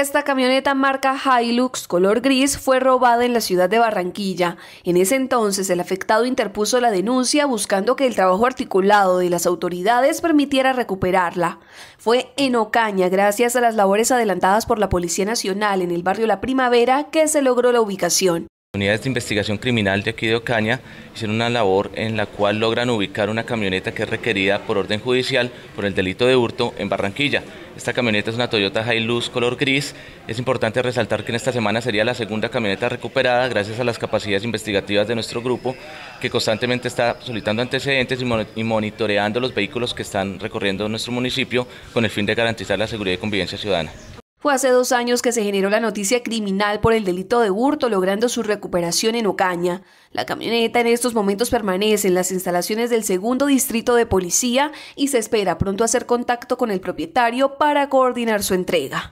Esta camioneta marca Hilux color gris fue robada en la ciudad de Barranquilla. En ese entonces el afectado interpuso la denuncia buscando que el trabajo articulado de las autoridades permitiera recuperarla. Fue en Ocaña, gracias a las labores adelantadas por la Policía Nacional en el barrio La Primavera, que se logró la ubicación. Unidades de investigación criminal de aquí de Ocaña hicieron una labor en la cual logran ubicar una camioneta que es requerida por orden judicial por el delito de hurto en Barranquilla. Esta camioneta es una Toyota Hilux color gris. Es importante resaltar que en esta semana sería la segunda camioneta recuperada gracias a las capacidades investigativas de nuestro grupo que constantemente está solicitando antecedentes y monitoreando los vehículos que están recorriendo nuestro municipio con el fin de garantizar la seguridad y convivencia ciudadana. Fue hace dos años que se generó la noticia criminal por el delito de hurto, logrando su recuperación en Ocaña. La camioneta en estos momentos permanece en las instalaciones del segundo distrito de policía y se espera pronto hacer contacto con el propietario para coordinar su entrega.